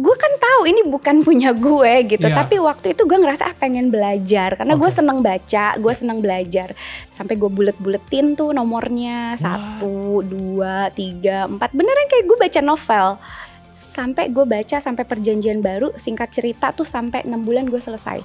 gue kan tahu ini bukan punya gue gitu yeah. tapi waktu itu gue ngerasa ah pengen belajar karena okay. gue seneng baca gue iya. seneng belajar sampai gue bulet-buletin tuh nomornya satu dua tiga empat beneran kayak gue baca novel sampai gue baca sampai perjanjian baru singkat cerita tuh sampai enam bulan gue selesai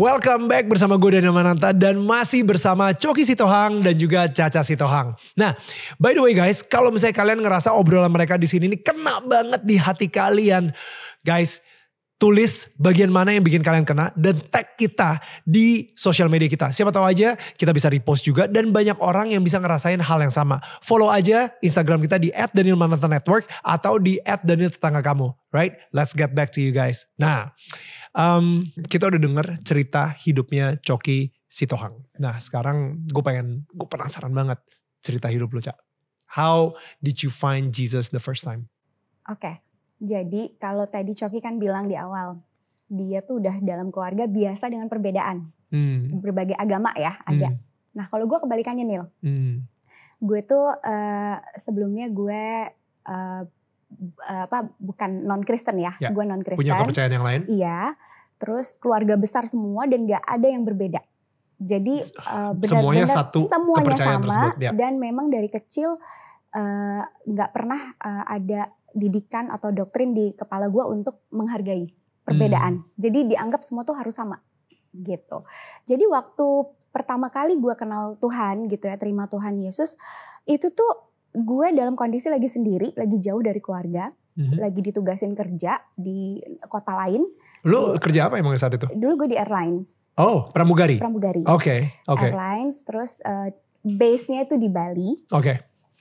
Welcome back bersama gue Daniel Mananta dan masih bersama Coki Sitohang dan juga Caca Sitohang. Nah, by the way guys, kalau misalnya kalian ngerasa obrolan mereka di sini ini kena banget di hati kalian, guys, tulis bagian mana yang bikin kalian kena dan tag kita di sosial media kita. Siapa tahu aja kita bisa repost juga dan banyak orang yang bisa ngerasain hal yang sama. Follow aja Instagram kita di @danielmananta atau di @daniel kamu. Right? Let's get back to you guys. Nah, Um, kita udah denger cerita hidupnya Coki Sitohang. Nah sekarang gue pengen, gue penasaran banget cerita hidup lu Cak. How did you find Jesus the first time? Oke, okay. jadi kalau tadi Coki kan bilang di awal, dia tuh udah dalam keluarga biasa dengan perbedaan. Hmm. Berbagai agama ya ada. Hmm. Nah kalau gue kebalikannya Nil. Hmm. Gue tuh uh, sebelumnya gue uh, apa bukan non Kristen ya, ya. gue non Kristen. Punya kepercayaan yang lain? Iya. Terus keluarga besar semua dan gak ada yang berbeda. Jadi eh, benar-benar semuanya, satu semuanya sama ya. dan memang dari kecil eh, nggak uh, pernah uh, ada didikan atau doktrin di kepala gue untuk menghargai perbedaan. Hmm. Jadi dianggap semua tuh harus sama gitu. Jadi waktu pertama kali gue kenal Tuhan gitu ya terima Tuhan Yesus itu tuh gue dalam kondisi lagi sendiri, lagi jauh dari keluarga, mm-hmm. lagi ditugasin kerja di kota lain. Lu di, kerja apa emang saat itu? Dulu gue di airlines. Oh, pramugari. Pramugari. Oke, okay, oke. Okay. Airlines, terus uh, base-nya itu di Bali. Oke. Okay.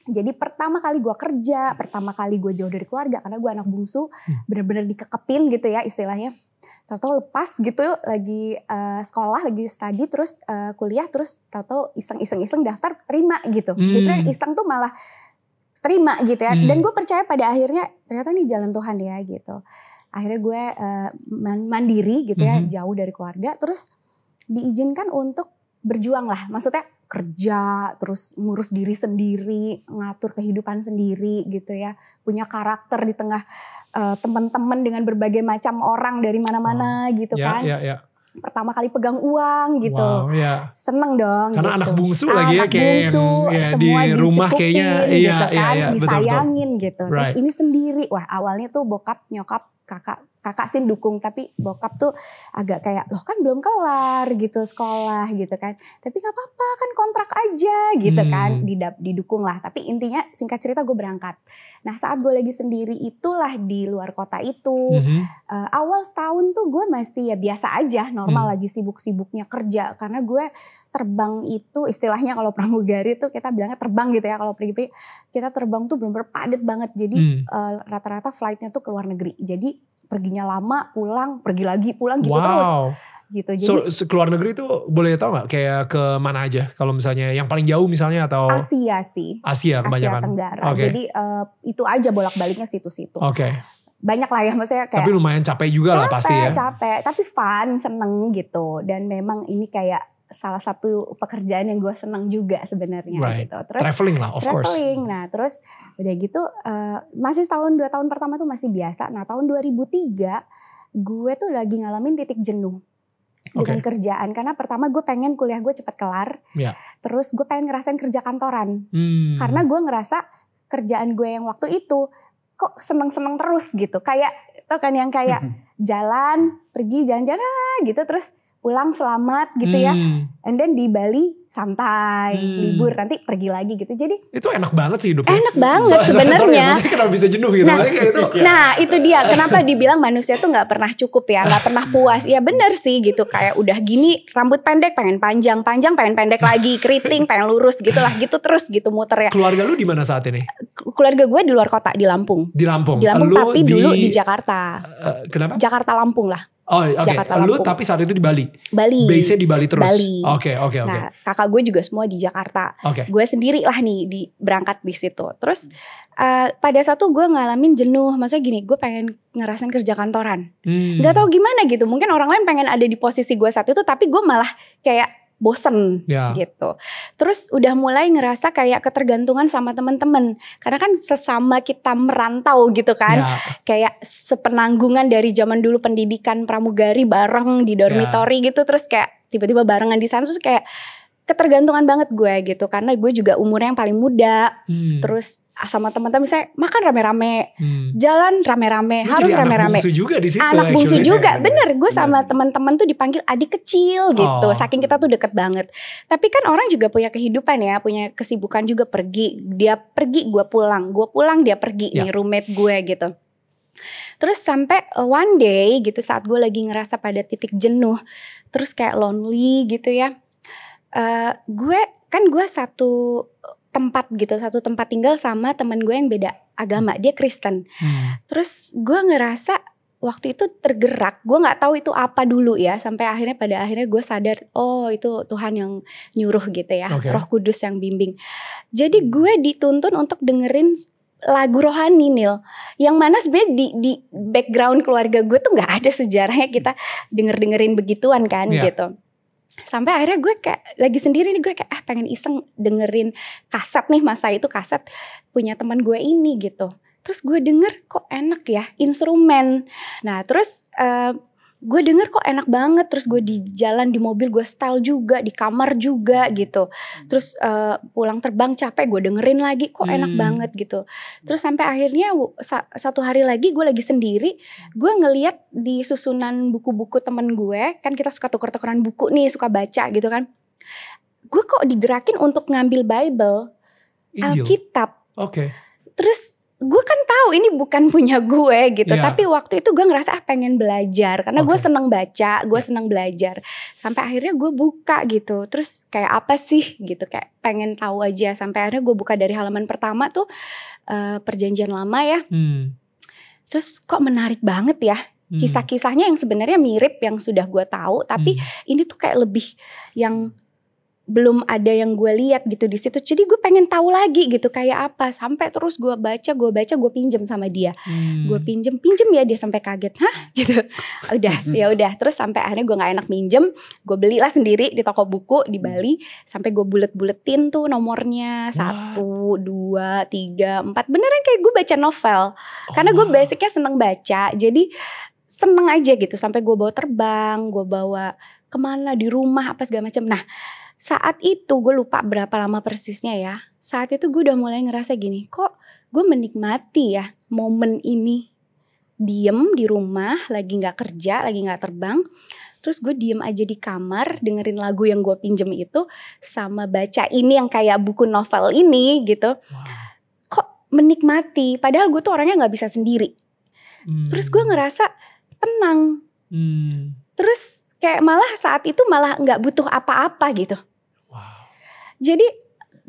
Jadi pertama kali gue kerja, pertama kali gue jauh dari keluarga karena gue anak bungsu, hmm. bener-bener dikekepin gitu ya istilahnya. Tahu-tahu lepas gitu lagi uh, sekolah, lagi studi, terus uh, kuliah, terus tahu-tahu iseng-iseng-iseng daftar terima gitu. Hmm. Justru iseng tuh malah terima gitu ya. Hmm. Dan gue percaya pada akhirnya ternyata ini jalan Tuhan ya gitu. Akhirnya gue uh, mandiri gitu ya, hmm. jauh dari keluarga. Terus diizinkan untuk berjuang lah. Maksudnya kerja, terus ngurus diri sendiri, ngatur kehidupan sendiri gitu ya. Punya karakter di tengah uh, teman-teman dengan berbagai macam orang dari mana-mana oh. gitu ya, kan. Ya, ya pertama kali pegang uang gitu. Wow, ya. Seneng dong. Karena gitu. anak bungsu anak lagi ya kayak bungsu, ya, semua di rumah kayaknya gitu iya, gitu kan, iya, disayangin betul, betul. gitu. Right. Terus ini sendiri, wah awalnya tuh bokap nyokap kakak kakak sih dukung tapi bokap tuh agak kayak loh kan belum kelar gitu sekolah gitu kan tapi nggak apa-apa kan kontrak aja gitu hmm. kan Didap, didukung lah tapi intinya singkat cerita gue berangkat nah saat gue lagi sendiri itulah di luar kota itu hmm uh, awal setahun tuh gue masih ya biasa aja normal hmm. lagi sibuk-sibuknya kerja karena gue terbang itu istilahnya kalau pramugari tuh kita bilangnya terbang gitu ya kalau pergi-pergi kita terbang tuh benar-benar banget jadi hmm. Eh, rata-rata hmm. uh, rata -rata flightnya tuh ke luar negeri jadi perginya lama, pulang, pergi lagi, pulang gitu wow. terus gitu. Jadi so, keluar negeri itu boleh tahu nggak kayak ke mana aja kalau misalnya yang paling jauh misalnya atau Asia sih. Asia kebanyakan. Asia Tenggara. Okay. Jadi uh, itu aja bolak-baliknya situ-situ. Oke. Okay. Banyak lah ya maksudnya kayak Tapi lumayan capek juga capek, lah pasti ya. Capek, tapi fun, seneng gitu. Dan memang ini kayak salah satu pekerjaan yang gue seneng juga sebenarnya right. gitu. Terus traveling lah, of traveling. course. Traveling. Nah, terus udah gitu uh, masih tahun dua tahun pertama tuh masih biasa. Nah, tahun 2003 gue tuh lagi ngalamin titik jenuh dengan kerjaan karena pertama gue pengen kuliah gue cepet kelar yeah. terus gue pengen ngerasain kerja kantoran hmm. karena gue ngerasa kerjaan gue yang waktu itu kok seneng-seneng terus gitu kayak tau kan yang kayak hmm. jalan pergi jalan-jalan ah, gitu terus pulang selamat gitu ya. hmm. ya. And then di Bali santai, hmm. libur, nanti pergi lagi gitu. Jadi itu enak banget sih hidupnya. Enak banget sebenarnya. So, ya, kenapa bisa jenuh gitu? Nah, itu. nah itu dia. Kenapa dibilang manusia tuh nggak pernah cukup ya, nggak pernah puas? Ya benar sih gitu. Kayak udah gini rambut pendek pengen panjang, panjang pengen pendek lagi, keriting pengen lurus gitulah gitu terus gitu muter ya. Keluarga lu di mana saat ini? Keluarga gue di luar kota di Lampung. Di Lampung. Di Lampung lu tapi di, dulu di Jakarta. Uh, kenapa? Jakarta Lampung lah. Oh, oke. Okay. Jakarta, Lampung. tapi saat itu di Bali. Bali. base di Bali terus. Bali. Oke, oke, okay, oke. Okay. Nah, kakak gue juga semua di Jakarta. Oke. Okay. Gue sendiri lah nih di berangkat di situ. Terus uh, pada satu gue ngalamin jenuh. Maksudnya gini, gue pengen ngerasain kerja kantoran. Hmm. Gak tau gimana gitu. Mungkin orang lain pengen ada di posisi gue saat itu, tapi gue malah kayak bosen yeah. gitu. Terus udah mulai ngerasa kayak ketergantungan sama temen-temen karena kan sesama kita merantau gitu kan. Yeah. Kayak sepenanggungan dari zaman dulu pendidikan pramugari bareng di dormitori yeah. gitu terus kayak tiba-tiba barengan di sana terus kayak ketergantungan banget gue gitu karena gue juga umurnya yang paling muda. Hmm. Terus sama teman-teman saya makan rame-rame, hmm. jalan rame-rame, harus rame-rame. Anak bungsu juga di situ. Anak ya, bungsu juga, bener. Gue sama teman-teman tuh dipanggil adik kecil gitu, oh. saking kita tuh deket banget. Tapi kan orang juga punya kehidupan ya, punya kesibukan juga pergi. Dia pergi, gue pulang, gue pulang dia pergi yeah. nih roommate gue gitu. Terus sampai uh, one day gitu saat gue lagi ngerasa pada titik jenuh, terus kayak lonely gitu ya. Uh, gue kan gue satu tempat gitu satu tempat tinggal sama teman gue yang beda agama dia Kristen hmm. terus gue ngerasa waktu itu tergerak gue nggak tahu itu apa dulu ya sampai akhirnya pada akhirnya gue sadar oh itu Tuhan yang nyuruh gitu ya okay. Roh Kudus yang bimbing jadi gue dituntun untuk dengerin lagu rohani Nil yang mana sebenarnya di, di background keluarga gue tuh nggak ada sejarahnya kita denger dengerin begituan kan yeah. gitu sampai akhirnya gue kayak lagi sendiri nih gue kayak ah pengen iseng dengerin kaset nih masa itu kaset punya teman gue ini gitu terus gue denger kok enak ya instrumen nah terus uh, gue denger kok enak banget terus gue di jalan di mobil gue style juga di kamar juga gitu hmm. terus uh, pulang terbang capek gue dengerin lagi kok hmm. enak banget gitu terus sampai akhirnya satu hari lagi gue lagi sendiri gue ngeliat di susunan buku-buku temen gue kan kita suka tuker-tukeran buku nih suka baca gitu kan gue kok digerakin untuk ngambil Bible Alkitab oke okay. terus gue kan tahu ini bukan punya gue gitu, yeah. tapi waktu itu gue ngerasa ah pengen belajar karena okay. gue seneng baca, gue yeah. seneng belajar. Sampai akhirnya gue buka gitu, terus kayak apa sih gitu, kayak pengen tahu aja. Sampai akhirnya gue buka dari halaman pertama tuh uh, perjanjian lama ya. Hmm. Terus kok menarik banget ya hmm. kisah-kisahnya yang sebenarnya mirip yang sudah gue tahu, tapi hmm. ini tuh kayak lebih yang belum ada yang gue lihat gitu di situ. Jadi gue pengen tahu lagi gitu kayak apa. Sampai terus gue baca, gue baca, gue pinjem sama dia. Hmm. Gue pinjem, pinjem ya dia sampai kaget, hah gitu. Udah, ya udah. Terus sampai akhirnya gue nggak enak minjem, gue belilah sendiri di toko buku di hmm. Bali. Sampai gue bulet-buletin tuh nomornya satu, dua, tiga, empat. Beneran kayak gue baca novel. Oh, Karena gue oh. basicnya seneng baca. Jadi seneng aja gitu. Sampai gue bawa terbang, gue bawa kemana di rumah apa segala macam. Nah saat itu gue lupa berapa lama persisnya ya. Saat itu gue udah mulai ngerasa gini, kok gue menikmati ya momen ini. Diem di rumah, lagi gak kerja, lagi gak terbang. Terus gue diem aja di kamar dengerin lagu yang gue pinjem itu sama baca ini yang kayak buku novel ini gitu. Kok menikmati, padahal gue tuh orangnya gak bisa sendiri. Hmm. Terus gue ngerasa tenang. Hmm. Terus kayak malah saat itu malah nggak butuh apa-apa gitu. Jadi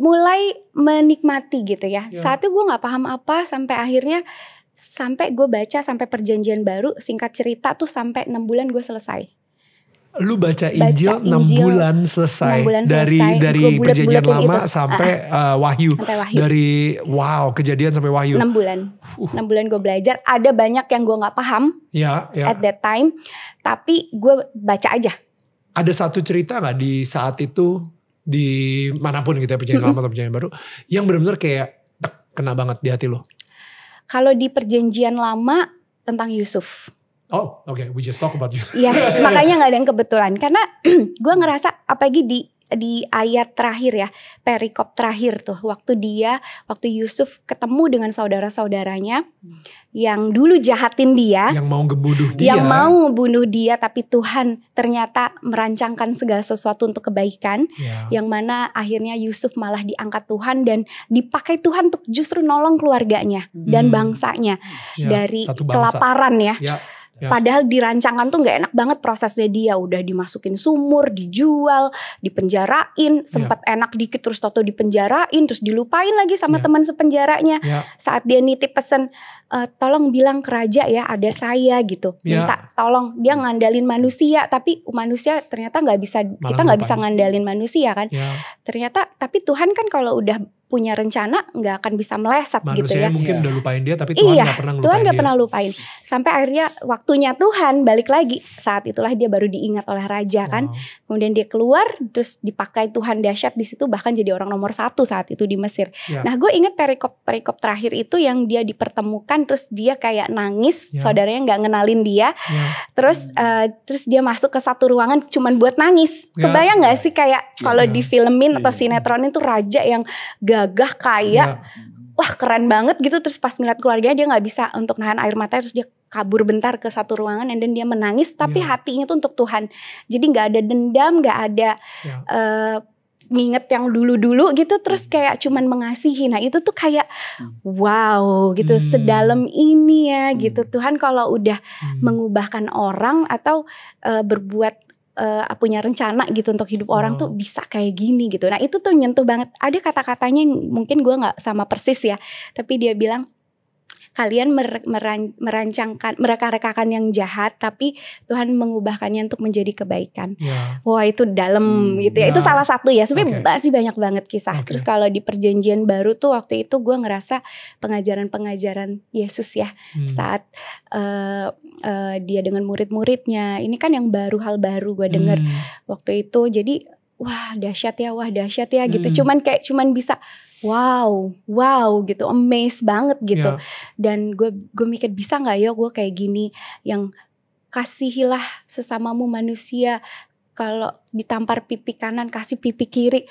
mulai menikmati gitu ya. ya. Satu gue nggak paham apa sampai akhirnya sampai gue baca sampai perjanjian baru singkat cerita tuh sampai enam bulan gue selesai. Lu baca Injil, enam bulan selesai 6 bulan dari selesai. dari bulet, perjanjian lama itu. sampai uh, wahyu. wahyu. Dari wow, kejadian sampai wahyu. Enam bulan. Uh. bulan gue belajar, ada banyak yang gue nggak paham. Ya, ya. At that time, tapi gue baca aja. Ada satu cerita nggak di saat itu di manapun gitu ya perjanjian lama atau perjanjian baru yang benar-benar kayak kena banget di hati lo? Kalau di perjanjian lama tentang Yusuf. Oh, oke, okay. we just talk about you. Yes, makanya nggak ada yang kebetulan karena gue ngerasa apalagi di di ayat terakhir ya, perikop terakhir tuh waktu dia waktu Yusuf ketemu dengan saudara-saudaranya yang dulu jahatin dia, yang mau ngebunuh dia, yang mau ngebunuh dia tapi Tuhan ternyata merancangkan segala sesuatu untuk kebaikan yeah. yang mana akhirnya Yusuf malah diangkat Tuhan dan dipakai Tuhan untuk justru nolong keluarganya hmm. dan bangsanya yeah. dari bangsa. kelaparan ya. Yeah Ya. Padahal dirancangkan tuh nggak enak banget prosesnya dia udah dimasukin sumur, dijual, dipenjarain, ya. sempat yeah. enak dikit terus toto dipenjarain, terus dilupain lagi sama yeah. teman sepenjaranya. Yeah. Saat dia nitip pesen, e, tolong bilang ke raja ya ada saya gitu, yeah. minta tolong. Dia ngandalin manusia, tapi manusia ternyata nggak bisa Malang kita nggak bisa ngandalin manusia kan. Yeah. Ternyata tapi Tuhan kan kalau udah punya rencana nggak akan bisa meleset gitu Manusia gitu ya. mungkin iya. udah lupain dia tapi Tuhan iya, gak pernah lupain Tuhan pernah lupain. Sampai akhirnya waktunya Tuhan balik lagi. Saat itulah dia baru diingat oleh raja kan. wow. kan. Kemudian dia keluar terus dipakai Tuhan dahsyat di situ bahkan jadi orang nomor satu saat itu di Mesir. Ya. Nah gue inget perikop-perikop terakhir itu yang dia dipertemukan terus dia kayak nangis. ya. Saudaranya nggak ngenalin dia. Ya. Terus uh, terus dia masuk ke satu ruangan cuman buat nangis. Ya, Kebayang nggak ya. sih kayak kalau ya. di filmin atau iya. sinetron itu raja yang gak gagah kaya ya. wah keren banget gitu terus pas ngeliat keluarganya dia nggak bisa untuk nahan air mata terus dia kabur bentar ke satu ruangan dan dia menangis tapi ya. hatinya tuh untuk Tuhan jadi nggak ada dendam nggak ada ya. uh, nginget yang dulu-dulu gitu terus hmm. kayak cuman mengasihi. Nah, itu tuh kayak hmm. wow gitu hmm. sedalam ini ya gitu. Hmm. Tuhan kalau udah hmm. mengubahkan orang atau uh, berbuat uh, punya rencana gitu untuk hidup orang tuh hmm. bisa kayak gini gitu. Nah itu tuh nyentuh banget. Ada kata-katanya yang mungkin gue nggak sama persis ya, tapi dia bilang kalian mer meran merancangkan mereka-rekakan yang jahat tapi Tuhan mengubahkannya untuk menjadi kebaikan. Yeah. Wah, itu dalam hmm, gitu ya. Nah. Itu ya. salah satu ya. Sebenarnya okay. masih banyak banget kisah. Okay. Terus kalau di perjanjian baru tuh waktu itu gue ngerasa pengajaran-pengajaran Yesus ya hmm. saat uh, uh, dia dengan murid-muridnya. Ini kan yang baru hal baru gue dengar hmm. waktu itu. Jadi wah dahsyat ya, wah dahsyat ya gitu. Hmm. Cuman kayak cuman bisa wow, wow gitu, amazed banget gitu. Yeah. Dan gue gue mikir bisa nggak ya gue kayak gini yang kasihilah sesamamu manusia. Kalau ditampar pipi kanan kasih pipi kiri.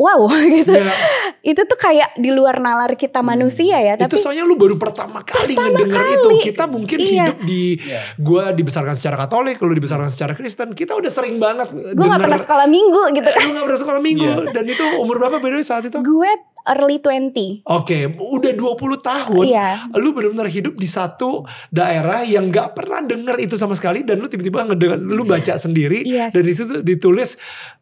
Wow gitu. Yeah. Itu tuh kayak di luar nalar kita hmm. manusia ya, tapi Itu soalnya lu baru pertama kali pertama kali. itu. Kita mungkin iya. hidup di yeah. gua dibesarkan secara Katolik, lu dibesarkan secara Kristen. Kita udah sering banget Gue gak pernah sekolah Minggu gitu kan. Lu gak pernah sekolah Minggu yeah. dan itu umur berapa beda saat itu? Gue early 20. Oke, okay, udah 20 tahun. Iya. Lu benar-benar hidup di satu daerah yang gak pernah denger itu sama sekali dan lu tiba-tiba ngedengar. lu baca sendiri yes. dan di situ ditulis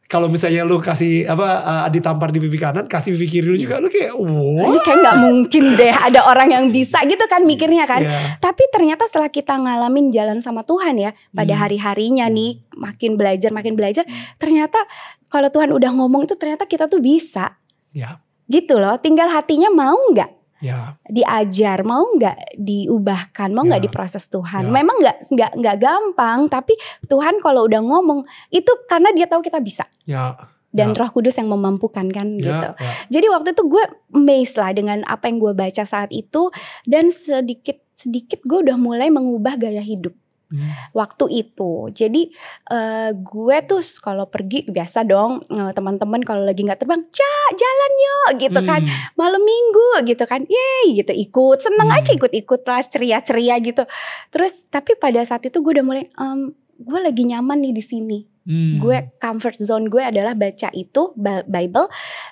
kalau misalnya lu kasih apa uh, eh, ditampar di pipi kanan, kasih pipi kiri lu juga lu kayak wow. Ini kayak gak mungkin deh ada orang yang bisa gitu kan mikirnya kan. Yeah. Tapi ternyata setelah kita ngalamin jalan sama Tuhan ya pada hmm. hari-harinya hmm. nih makin belajar makin belajar ternyata kalau Tuhan udah ngomong itu ternyata kita tuh bisa. Ya. Yeah gitu loh tinggal hatinya mau nggak ya. diajar mau nggak diubahkan mau nggak ya. diproses Tuhan ya. memang nggak nggak nggak gampang tapi Tuhan kalau udah ngomong itu karena dia tahu kita bisa ya. dan ya. Roh Kudus yang memampukan kan ya. gitu ya. jadi waktu itu gue amazed lah dengan apa yang gue baca saat itu dan sedikit sedikit gue udah mulai mengubah gaya hidup Hmm. Waktu itu, jadi uh, gue tuh kalau pergi biasa dong eh, teman-teman kalau lagi nggak terbang, cak jalan yuk gitu kan. hmm. kan, malam minggu gitu kan, yey gitu ikut, seneng hmm. aja ikut-ikut lah ceria-ceria gitu. Terus tapi pada saat itu gue udah mulai, um, gue lagi nyaman nih di sini, Hmm. Gue comfort zone gue adalah baca itu Bible,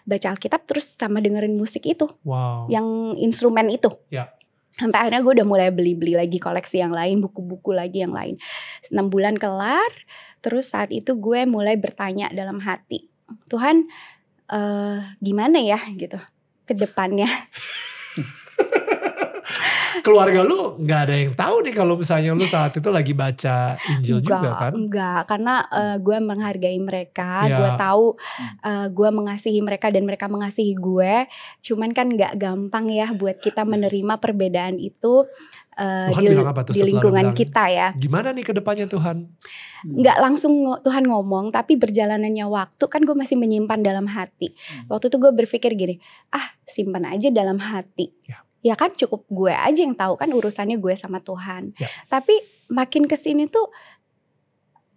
baca Alkitab terus sama dengerin musik itu. Wow. Yang instrumen itu. yeah sampai akhirnya gue udah mulai beli-beli lagi koleksi yang lain, buku-buku lagi yang lain. 6 bulan kelar, terus saat itu gue mulai bertanya dalam hati, Tuhan, uh, gimana ya gitu ke depannya. keluarga lu nggak ada yang tahu nih kalau misalnya lu saat itu lagi baca Injil enggak, juga kan? Enggak, karena uh, eh, gue menghargai mereka, ya. gue tahu uh, hmm. eh, gue mengasihi mereka dan mereka mengasihi gue. Cuman kan nggak gampang ya buat kita iya. menerima perbedaan itu uh, di, apa tuh di lingkungan bilang, kita ya. Gimana nih kedepannya Tuhan? Hmm. Nggak langsung Tuhan ngomong, tapi berjalanannya waktu kan gue masih menyimpan dalam hati. Hmm. Waktu itu gue berpikir gini, ah simpan aja dalam hati. Ya ya kan cukup gue aja yang tahu kan urusannya gue sama Tuhan. Ya. Tapi makin kesini tuh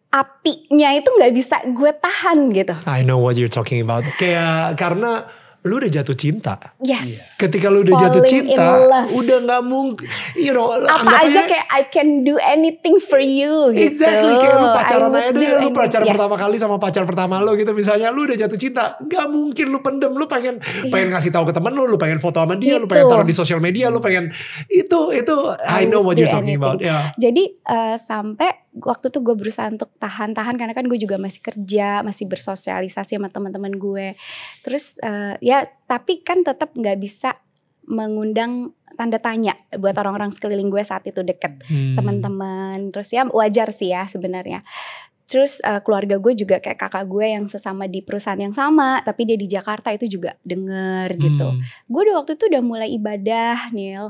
apinya itu nggak bisa gue tahan gitu. I know what you're talking about. Kayak karena lu udah jatuh cinta. Yes. Iya. Ketika lu udah Falling jatuh cinta, udah nggak mungkin, you know, apa aja kayak I can do anything for you gitu. Exactly, kayak lu pacaran aja deh, lu pacaran yes. pertama kali sama pacar pertama lu gitu misalnya, lu udah jatuh cinta, nggak mungkin lu pendem, lu pengen yeah. pengen ngasih tahu ke temen lu, lu pengen foto sama dia, gitu. lu pengen gitu. taruh di sosial media, lu pengen itu itu I, I know what you're talking anything. about. Yeah. Jadi uh, sampai waktu itu gue berusaha untuk tahan-tahan karena kan gue juga masih kerja masih bersosialisasi sama teman-teman gue terus uh, ya tapi kan tetap nggak bisa mengundang tanda tanya buat orang-orang sekeliling gue saat itu deket hmm. teman-teman terus ya wajar sih ya sebenarnya Terus uh, keluarga gue juga kayak kakak gue yang sesama di perusahaan yang sama, tapi dia di Jakarta itu juga denger gitu. hmm. gitu. Gue udah waktu itu udah mulai ibadah, Neil. Oh,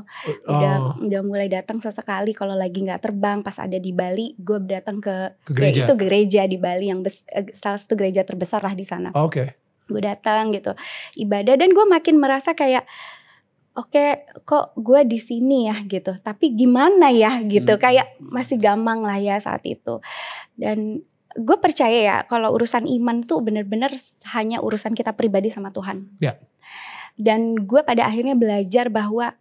udah oh. udah mulai datang sesekali kalau lagi nggak terbang pas ada di Bali, gue datang ke, ke gereja. Ya, itu gereja di Bali yang bes, eh, salah satu gereja terbesar lah di sana. Oh, Oke. Okay. Gue datang gitu ibadah dan gue makin merasa kayak oke kok gue di sini ya gitu tapi gimana ya gitu hmm. kayak masih gampang lah ya saat itu dan gue percaya ya kalau urusan iman tuh bener-bener hanya urusan kita pribadi sama Tuhan. Ya. Dan gue pada akhirnya belajar bahwa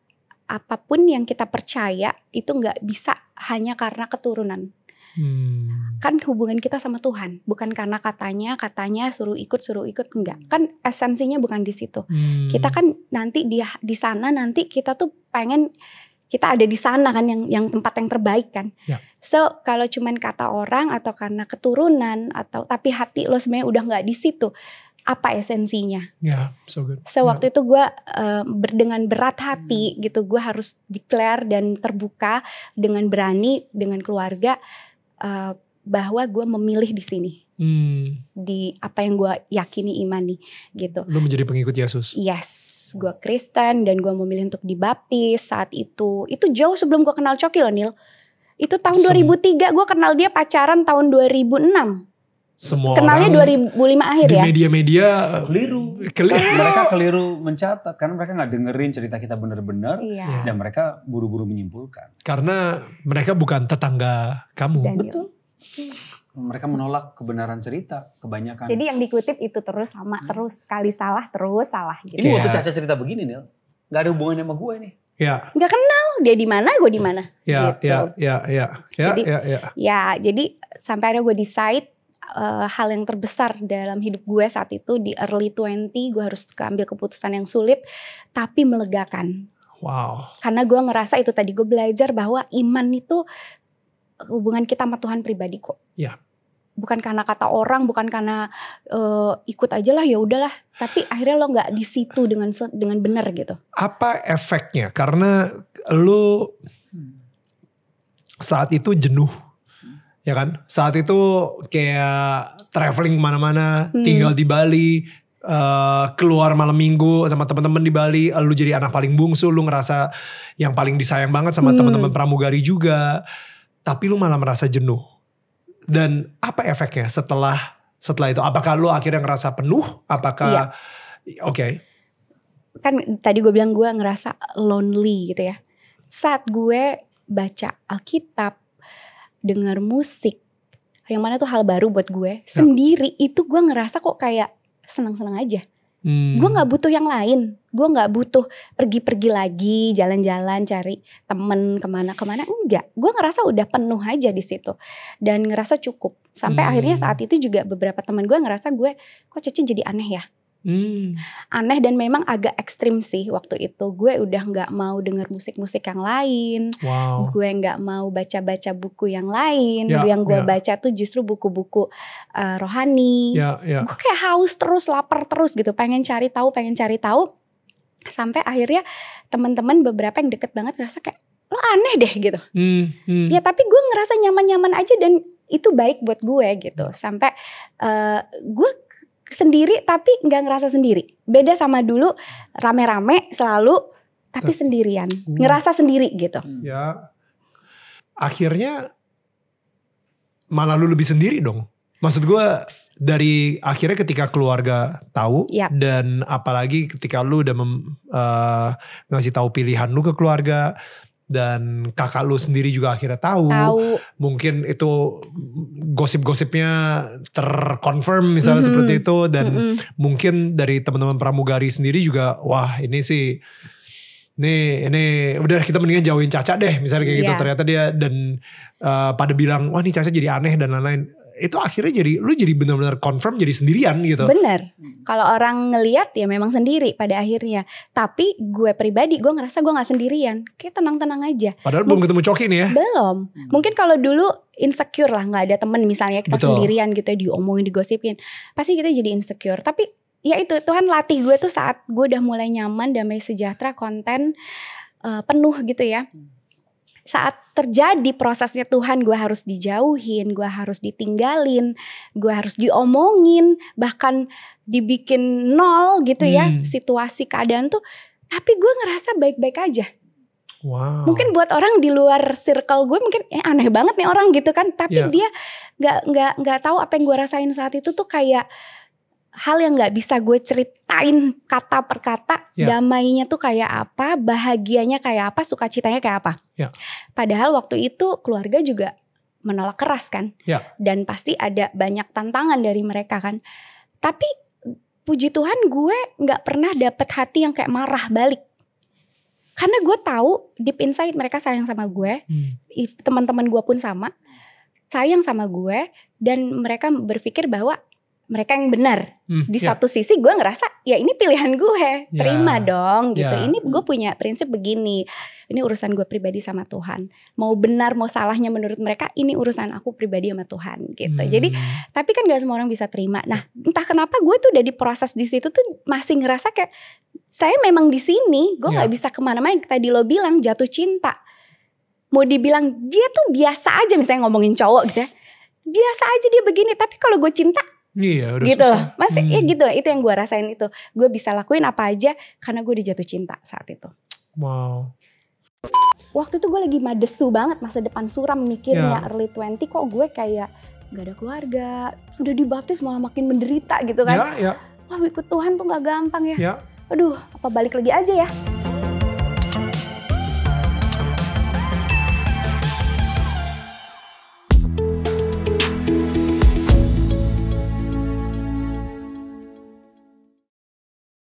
apapun yang kita percaya itu nggak bisa hanya karena keturunan. Hmm. Kan hubungan kita sama Tuhan, bukan karena katanya, katanya suruh ikut, suruh ikut enggak. Kan esensinya bukan di situ. Hmm. Kita kan nanti di di sana nanti kita tuh pengen kita ada di sana kan yang yang tempat yang terbaik kan. Ya. So kalau cuman kata orang atau karena keturunan atau tapi hati lo sebenarnya udah nggak di situ, apa esensinya? Ya, so good. So yeah. waktu itu gue uh, ber, dengan berat hati hmm. gitu, gue harus declare dan terbuka dengan berani dengan keluarga uh, bahwa gue memilih di sini. Hmm. Di apa yang gue yakini imani gitu. Lu menjadi pengikut Yesus. Yes gue Kristen dan gue memilih untuk dibaptis saat itu. Itu jauh sebelum gue kenal Coki loh Nil. Itu tahun Sem 2003 gue kenal dia pacaran tahun 2006. Semua Kenalnya orang 2005 akhir di ya. media-media keliru. keliru. mereka keliru mencatat karena mereka nggak dengerin cerita kita bener-bener iya. iya. dan mereka buru-buru menyimpulkan. Karena mereka bukan tetangga kamu. Daniel. Betul. Iya mereka menolak kebenaran cerita kebanyakan. Jadi yang dikutip itu terus sama hmm. terus kali salah terus salah gitu. Ini yeah. waktu iya. Caca cerita begini nih, nggak ada hubungannya sama gue nih. Ya. Gak kenal dia di mana, gue di mana. Ya, ya, gitu. ya, ya, ya, ya, jadi, ya, ya. ya, jadi sampai akhirnya gue decide uh, hal yang terbesar dalam hidup gue saat itu di early 20 gue harus ambil keputusan yang sulit tapi melegakan. Wow. Karena gue ngerasa itu tadi gue belajar bahwa iman itu hubungan kita sama Tuhan pribadi kok. Ya bukan karena kata orang, bukan karena uh, ikut aja lah ya udahlah. Tapi akhirnya lo nggak di situ dengan dengan benar gitu. Apa efeknya? Karena lo saat itu jenuh, ya kan? Saat itu kayak traveling kemana-mana, hmm. tinggal di Bali. Uh, keluar malam minggu sama teman-teman di Bali, eh, lu jadi anak paling bungsu, lu ngerasa yang paling disayang banget sama hmm. teman-teman pramugari juga, tapi lu malah merasa jenuh dan apa efeknya setelah setelah itu? Apakah lo akhirnya ngerasa penuh? Apakah iya. oke? Okay. Kan tadi gue bilang gue ngerasa lonely gitu ya. Saat gue baca Alkitab, dengar musik, yang mana tuh hal baru buat gue. Ya. Sendiri itu gue ngerasa kok kayak senang-senang aja. Hmm. Gue gak butuh yang lain. Gue gak butuh pergi-pergi lagi, jalan-jalan, cari temen kemana-kemana. Enggak. Gue ngerasa udah penuh aja di situ dan ngerasa cukup. Sampai hmm. akhirnya saat itu juga beberapa teman gue ngerasa gue kok Cece jadi aneh ya. Hmm. Aneh dan memang agak ekstrim sih waktu itu. Gue udah nggak mau denger musik-musik yang lain. Wow. Gue nggak mau baca-baca buku yang lain. Yeah, yang gue yeah. baca tuh justru buku-buku uh, rohani. Yeah, yeah. Gue kayak haus terus, lapar terus gitu. Pengen cari tahu, pengen cari tahu. Sampai akhirnya teman-teman beberapa yang deket banget ngerasa kayak lo aneh deh gitu. Hmm, hmm. Ya tapi gue ngerasa nyaman-nyaman aja dan itu baik buat gue gitu. Ya. Sampai uh, gue sendiri tapi nggak ngerasa sendiri. Beda sama dulu rame-rame selalu tapi sendirian, hmm. ngerasa sendiri gitu. Hmm. Ya. Akhirnya malah lu lebih sendiri dong. Maksud gue dari akhirnya ketika keluarga tahu ya. dan apalagi ketika lu udah mem, uh, ngasih tahu pilihan lu ke keluarga dan kakak lu sendiri juga akhirnya tahu. tahu. Mungkin itu gosip-gosipnya terkonfirm misalnya mm -hmm. seperti itu dan mm -hmm. mungkin dari teman-teman pramugari sendiri juga wah ini sih ini ini udah kita mendingan jauhin Caca deh misalnya kayak yeah. gitu iya. ternyata dia dan uh, pada bilang wah ini Caca jadi aneh dan lain-lain itu akhirnya jadi lu jadi benar-benar confirm jadi sendirian gitu. Bener. Hmm. Kalau orang ngeliat ya memang sendiri pada akhirnya. Tapi gue pribadi gue ngerasa gue nggak sendirian. Kayak tenang-tenang aja. Padahal belum ketemu coki nih ya. Belum. Hmm. Mungkin kalau dulu insecure lah nggak ada temen misalnya kita Betul. sendirian gitu ya, diomongin digosipin. Pasti kita jadi insecure. Tapi ya itu Tuhan latih gue tuh saat gue udah mulai nyaman damai sejahtera konten uh, penuh gitu ya. Hmm saat terjadi prosesnya Tuhan gue harus dijauhin, gue harus ditinggalin, gue harus diomongin, bahkan dibikin nol gitu ya hmm. situasi keadaan tuh. Tapi gue ngerasa baik-baik aja. Wow. Mungkin buat orang di luar circle gue mungkin eh, aneh banget nih orang gitu kan, tapi yeah. dia nggak nggak nggak tahu apa yang gue rasain saat itu tuh kayak hal yang nggak bisa gue ceritain kata per kata yeah. damainya tuh kayak apa bahagianya kayak apa sukacitanya kayak apa yeah. padahal waktu itu keluarga juga menolak keras kan yeah. dan pasti ada banyak tantangan dari mereka kan tapi puji Tuhan gue nggak pernah dapet hati yang kayak marah balik karena gue tahu deep inside mereka sayang sama gue hmm. teman-teman gue pun sama sayang sama gue dan mereka berpikir bahwa mereka yang benar. Hmm, di yeah. satu sisi gue ngerasa ya ini pilihan gue, terima yeah. dong gitu. Ya. Ini gue punya prinsip begini. Ini urusan gue pribadi sama Tuhan. Mau benar mau salahnya menurut mereka ini urusan aku pribadi sama Tuhan gitu. Hmm. Jadi tapi kan gak semua orang bisa terima. Nah, ya. entah kenapa gue tuh udah diproses di situ tuh masih ngerasa kayak saya memang di sini, gue yeah. gak bisa kemana-mana. Tadi lo bilang jatuh cinta. Mau dibilang dia tuh biasa aja misalnya ngomongin cowok gitu ya. biasa aja dia begini tapi kalau gue cinta Iya, udah gitu susah. Masih ya hmm. ya gitu, itu yang gue rasain itu. Gue bisa lakuin apa aja karena gue dijatuh cinta saat itu. Wow. Waktu itu gue lagi madesu banget masa depan suram mikirnya yeah. early 20 kok gue kayak gak ada keluarga, sudah dibaptis malah makin menderita gitu kan. yeah, Yeah. Wah, ikut Tuhan tuh gak gampang ya. Yeah. Aduh, apa balik lagi aja ya.